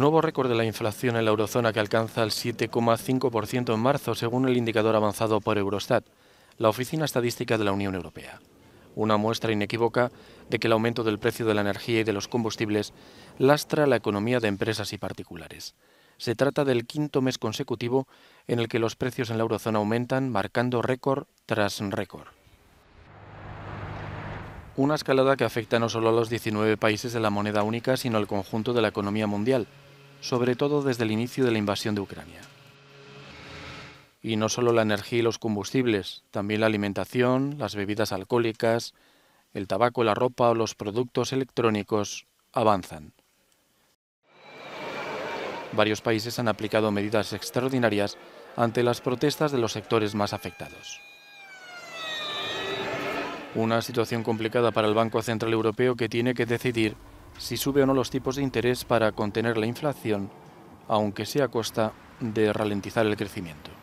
Nuevo récord de la inflación en la eurozona que alcanza el 7,5% en marzo, según el indicador avanzado por Eurostat, la Oficina Estadística de la Unión Europea. Una muestra inequívoca de que el aumento del precio de la energía y de los combustibles lastra la economía de empresas y particulares. Se trata del quinto mes consecutivo en el que los precios en la eurozona aumentan, marcando récord tras récord. Una escalada que afecta no solo a los 19 países de la moneda única, sino al conjunto de la economía mundial, sobre todo desde el inicio de la invasión de Ucrania. Y no solo la energía y los combustibles, también la alimentación, las bebidas alcohólicas, el tabaco, la ropa o los productos electrónicos avanzan. Varios países han aplicado medidas extraordinarias ante las protestas de los sectores más afectados. Una situación complicada para el Banco Central Europeo que tiene que decidir si sube o no los tipos de interés para contener la inflación, aunque sea a costa de ralentizar el crecimiento.